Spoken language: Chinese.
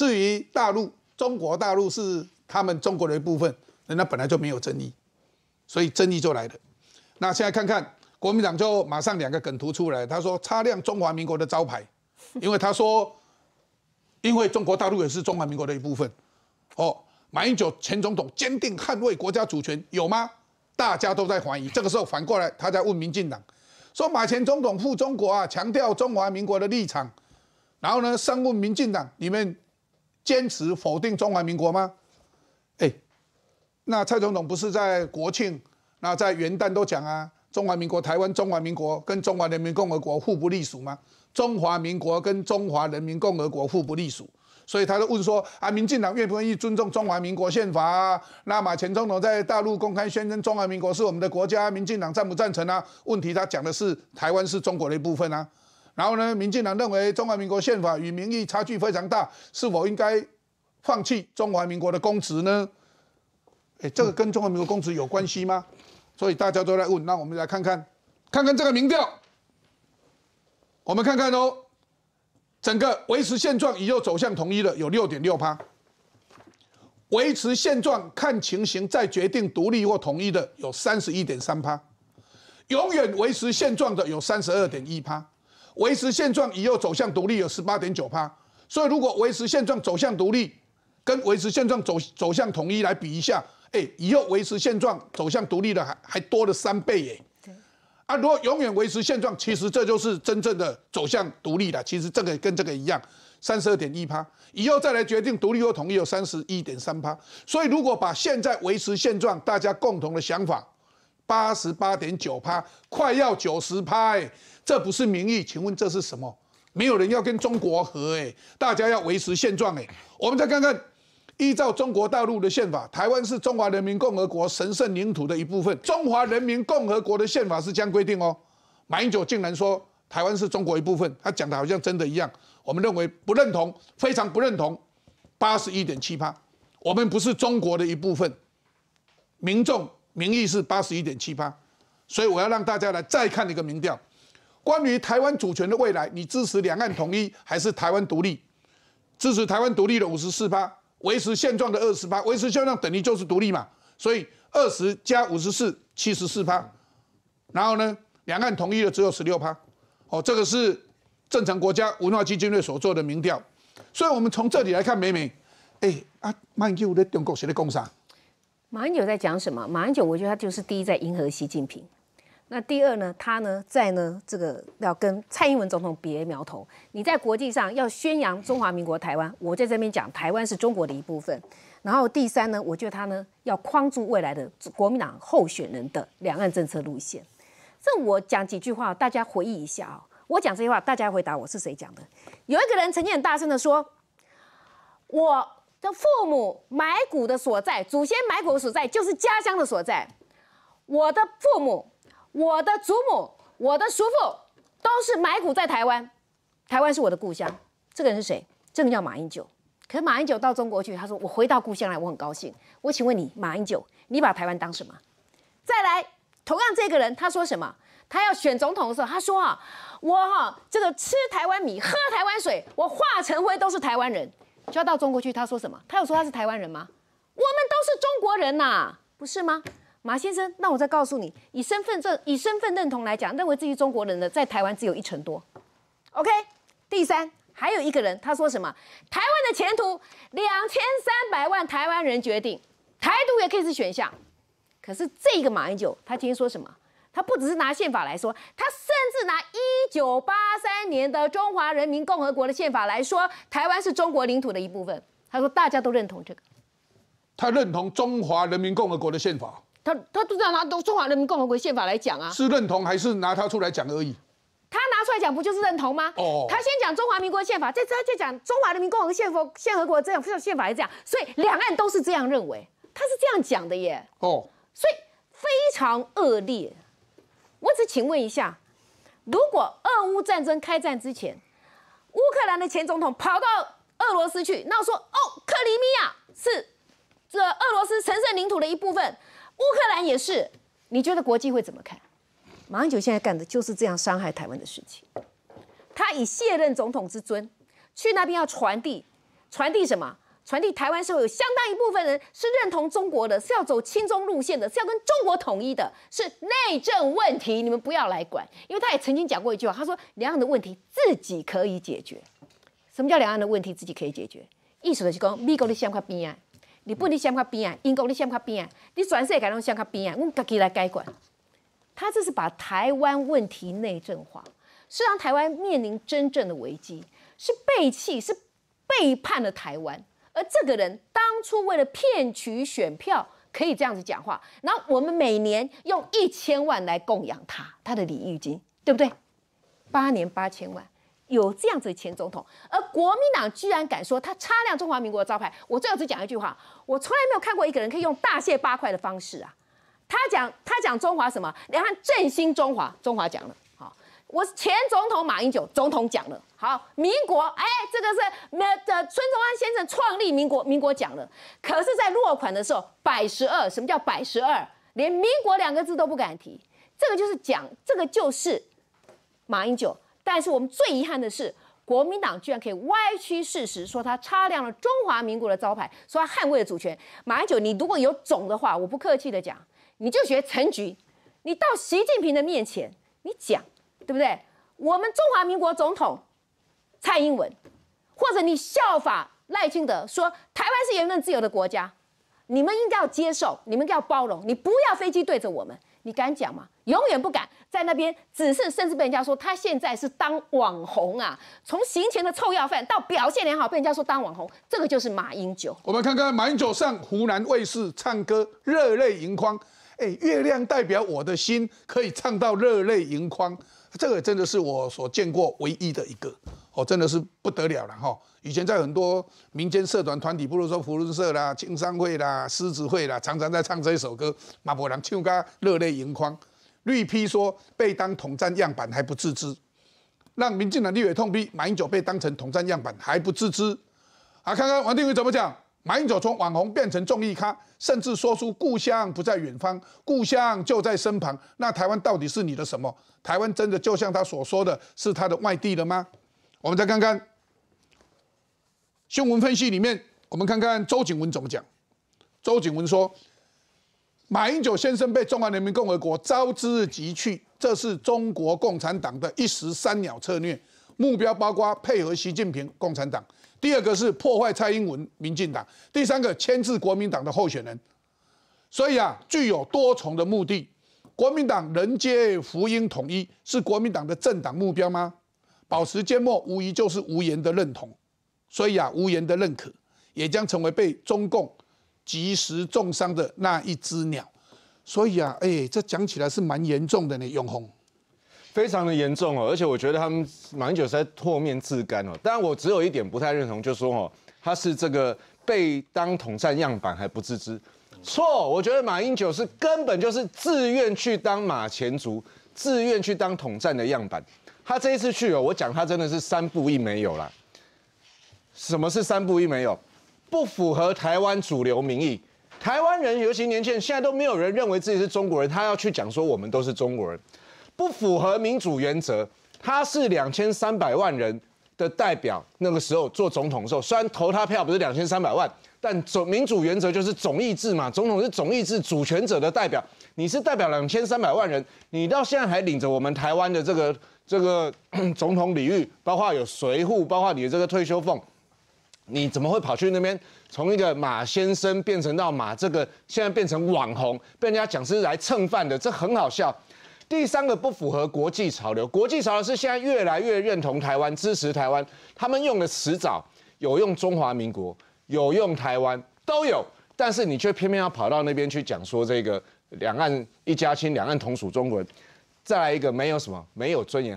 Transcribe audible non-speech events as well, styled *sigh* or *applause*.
至于大陆，中国大陆是他们中国的一部分，人家本来就没有争议，所以争议就来了。那现在看看国民党就马上两个梗图出来，他说擦亮中华民国的招牌，因为他说，*laughs* 因为中国大陆也是中华民国的一部分。哦，马英九前总统坚定捍卫国家主权，有吗？大家都在怀疑。这个时候反过来，他在问民进党，说马前总统赴中国啊，强调中华民国的立场，然后呢，上问民进党你们。坚持否定中华民国吗？哎，那蔡总统不是在国庆、那在元旦都讲啊，中华民国、台湾、中华民国跟中华人民共和国互不隶属吗？中华民国跟中华人民共和国互不隶属，所以他就问说啊，民进党愿不愿意尊重中华民国宪法？啊？那马前总统在大陆公开宣称中华民国是我们的国家，民进党赞不赞成啊？问题他讲的是台湾是中国的一部分啊。然后呢？民进党认为中华民国宪法与民意差距非常大，是否应该放弃中华民国的公职呢？哎，这个跟中华民国公职有关系吗？所以大家都在问。那我们来看看，看看这个民调。我们看看哦，整个维持现状，已有走向统一的有六点六趴；维持现状，看情形再决定独立或统一的有三十一点三趴；永远维持现状的有三十二点一趴。维持现状以后走向独立有十八点九趴，所以如果维持现状走向独立，跟维持现状走走向统一来比一下，哎，以后维持现状走向独立的还还多了三倍耶。啊，如果永远维持现状，其实这就是真正的走向独立了。其实这个跟这个一样，三十二点一趴以后再来决定独立或统一有三十一点三趴。所以如果把现在维持现状大家共同的想法，八十八点九趴快要九十趴。这不是民意，请问这是什么？没有人要跟中国和哎，大家要维持现状哎。我们再看看，依照中国大陆的宪法，台湾是中华人民共和国神圣领土的一部分。中华人民共和国的宪法是这样规定哦。马英九竟然说台湾是中国一部分，他讲的好像真的一样。我们认为不认同，非常不认同。八十一点七八，我们不是中国的一部分。民众民意是八十一点七八，所以我要让大家来再看一个民调。关于台湾主权的未来，你支持两岸统一还是台湾独立？支持台湾独立的五十四趴，维持现状的二十八，维持现状等于就是独立嘛，所以二十加五十四七十四趴。然后呢，两岸统一的只有十六趴。哦，这个是正常国家文化基金会所做的民调，所以我们从这里来看，美美，哎啊，马英九中国谁在工商，马英九在讲什么？马英九，我觉得他就是第一在迎合习近平。那第二呢，他呢在呢这个要跟蔡英文总统别苗头。你在国际上要宣扬中华民国台湾，我在这边讲台湾是中国的一部分。然后第三呢，我觉得他呢要框住未来的国民党候选人的两岸政策路线。这我讲几句话，大家回忆一下啊。我讲这些话，大家回答我是谁讲的？有一个人曾经很大声的说：“我的父母买股的所在，祖先买股的所在，就是家乡的所在。我的父母。”我的祖母、我的叔父都是埋骨在台湾，台湾是我的故乡。这个人是谁？这个叫马英九。可是马英九到中国去，他说我回到故乡来，我很高兴。我请问你，马英九，你把台湾当什么？再来，同样这个人，他说什么？他要选总统的时候，他说啊，我哈这个吃台湾米、喝台湾水，我化成灰都是台湾人，就要到中国去。他说什么？他有说他是台湾人吗？我们都是中国人呐，不是吗？马先生，那我再告诉你，以身份证以身份认同来讲，认为自己中国人的在台湾只有一成多。OK，第三，还有一个人，他说什么？台湾的前途，两千三百万台湾人决定，台独也可以是选项。可是这个马英九，他今天说什么？他不只是拿宪法来说，他甚至拿一九八三年的中华人民共和国的宪法来说，台湾是中国领土的一部分。他说大家都认同这个。他认同中华人民共和国的宪法。他他都知道拿中中华人民共和国宪法来讲啊，是认同还是拿他出来讲而已？他拿出来讲不就是认同吗？哦，他先讲中华民国宪法，再再再讲中华人民共和国宪法、宪和国这样，非常宪法是这样，所以两岸都是这样认为，他是这样讲的耶。哦，所以非常恶劣。我只请问一下，如果俄乌战争开战之前，乌克兰的前总统跑到俄罗斯去，那说哦，克里米亚是这俄罗斯神圣领土的一部分。乌克兰也是，你觉得国际会怎么看？马英九现在干的就是这样伤害台湾的事情。他以卸任总统之尊，去那边要传递、传递什么？传递台湾社会有相当一部分人是认同中国的是要走亲中路线的是要跟中国统一的，是内政问题，你们不要来管。因为他也曾经讲过一句话，他说两岸的问题自己可以解决。什么叫两岸的问题自己可以解决？意思就是讲美国的香克边啊。你不，你先靠边啊？英国，你先靠边啊？你全世界容先靠边啊？我们自己来监管。他这是把台湾问题内政化，是让台湾面临真正的危机，是背弃，是背叛了台湾。而这个人当初为了骗取选票，可以这样子讲话，然后我们每年用一千万来供养他，他的礼遇金，对不对？八年八千万。有这样子的前总统，而国民党居然敢说他擦亮中华民国的招牌。我最后只讲一句话：我从来没有看过一个人可以用大卸八块的方式啊！他讲他讲中华什么？你看振兴中华，中华讲了好。我前总统马英九总统讲了好。民国哎，这个是呃孙中山先生创立民国，民国讲了。可是，在落款的时候，百十二，什么叫百十二？连民国两个字都不敢提。这个就是讲，这个就是马英九。但是我们最遗憾的是，国民党居然可以歪曲事实，说他擦亮了中华民国的招牌，说他捍卫了主权。马英九，你如果有种的话，我不客气的讲，你就学陈菊，你到习近平的面前，你讲，对不对？我们中华民国总统蔡英文，或者你效法赖清德，说台湾是言论自由的国家，你们应该要接受，你们要包容，你不要飞机对着我们。你敢讲吗？永远不敢在那边，只是甚至被人家说他现在是当网红啊！从行前的臭要饭到表现良好，被人家说当网红，这个就是马英九。我们看看马英九上湖南卫视唱歌，热泪盈眶。哎，月亮代表我的心，可以唱到热泪盈眶，这个真的是我所见过唯一的一个，哦，真的是不得了了哈。以前在很多民间社团团体，不如说福隆社啦、青商会啦、狮子会啦，常常在唱这一首歌，马博良唱歌热泪盈眶。绿批说被当统战样板还不自知，让民进党立委痛批马英九被当成统战样板还不自知，来看看王定宇怎么讲。马英九从网红变成综艺咖，甚至说出“故乡不在远方，故乡就在身旁”。那台湾到底是你的什么？台湾真的就像他所说的，是他的外地了吗？我们再看看新闻分析里面，我们看看周景文怎么讲。周景文说：“马英九先生被中华人民共和国招之即去，这是中国共产党的一石三鸟策略，目标包括配合习近平、共产党。”第二个是破坏蔡英文、民进党；第三个牵制国民党的候选人，所以啊，具有多重的目的。国民党人皆福音统一是国民党的政党目标吗？保持缄默无疑就是无言的认同，所以啊，无言的认可也将成为被中共及时重伤的那一只鸟。所以啊，哎，这讲起来是蛮严重的呢，永红。非常的严重哦，而且我觉得他们马英九是在破面自肝哦。当然我只有一点不太认同，就是说哦，他是这个被当统战样板还不自知，错。我觉得马英九是根本就是自愿去当马前卒，自愿去当统战的样板。他这一次去哦，我讲他真的是三不一没有啦。什么是三不一没有？不符合台湾主流民意。台湾人，尤其年轻人，现在都没有人认为自己是中国人，他要去讲说我们都是中国人。不符合民主原则，他是两千三百万人的代表。那个时候做总统的时候，虽然投他票不是两千三百万，但总民主原则就是总意志嘛。总统是总意志主权者的代表，你是代表两千三百万人，你到现在还领着我们台湾的这个这个 *coughs* 总统礼遇，包括有随扈，包括你的这个退休俸，你怎么会跑去那边，从一个马先生变成到马这个现在变成网红，被人家讲是来蹭饭的，这很好笑。第三个不符合国际潮流，国际潮流是现在越来越认同台湾、支持台湾，他们用的词藻有用“中华民国”、有用“台湾”都有，但是你却偏偏要跑到那边去讲说这个“两岸一家亲”、“两岸同属中国”，再来一个没有什么，没有尊严。